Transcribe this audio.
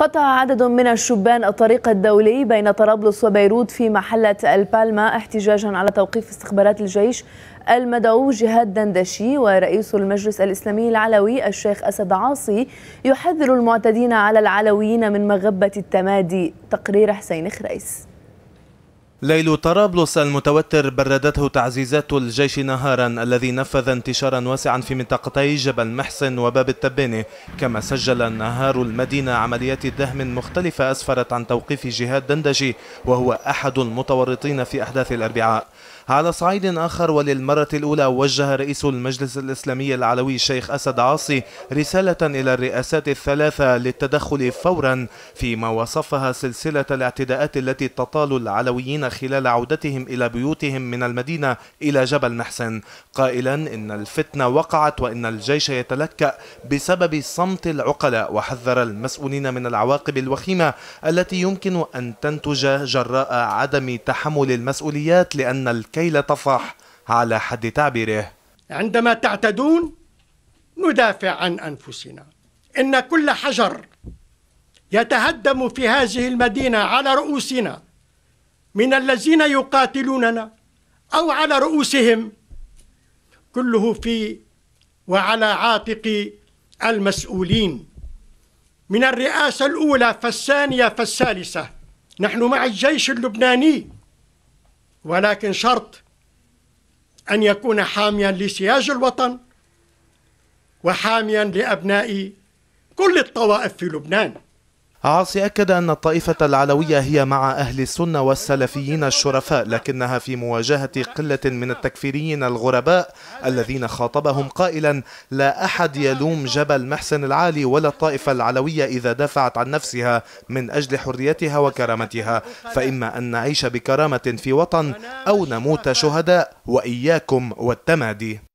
قطع عدد من الشبان الطريق الدولي بين طرابلس وبيروت في محلة البالما احتجاجا على توقيف استخبارات الجيش المدعو جهاد دندشي ورئيس المجلس الإسلامي العلوي الشيخ أسد عاصي يحذر المعتدين على العلويين من مغبة التمادي تقرير حسين خريس ليل طرابلس المتوتر بردته تعزيزات الجيش نهارا الذي نفذ انتشارا واسعا في منطقتي جبل محسن وباب التبانة كما سجل نهار المدينة عمليات دهم مختلفة أسفرت عن توقيف جهاد دندجي وهو أحد المتورطين في أحداث الأربعاء على صعيد آخر وللمرة الأولى وجه رئيس المجلس الإسلامي العلوي الشيخ أسد عاصي رسالة إلى الرئاسات الثلاثة للتدخل فورا فيما وصفها سلسلة الاعتداءات التي تطال العلويين خلال عودتهم إلى بيوتهم من المدينة إلى جبل محسن قائلا إن الفتنة وقعت وإن الجيش يتلكأ بسبب صمت العقلاء وحذر المسؤولين من العواقب الوخيمة التي يمكن أن تنتج جراء عدم تحمل المسؤوليات لأن الكيل طفح على حد تعبيره عندما تعتدون ندافع عن أنفسنا إن كل حجر يتهدم في هذه المدينة على رؤوسنا من الذين يقاتلوننا أو على رؤوسهم كله في وعلى عاتق المسؤولين من الرئاسة الأولى فالثانية فالثالثة نحن مع الجيش اللبناني ولكن شرط أن يكون حاميا لسياج الوطن وحاميا لأبناء كل الطوائف في لبنان عاصي أكد أن الطائفة العلوية هي مع أهل السنة والسلفيين الشرفاء لكنها في مواجهة قلة من التكفيريين الغرباء الذين خاطبهم قائلا لا أحد يلوم جبل محسن العالي ولا الطائفة العلوية إذا دافعت عن نفسها من أجل حريتها وكرامتها فإما أن نعيش بكرامة في وطن أو نموت شهداء وإياكم والتمادي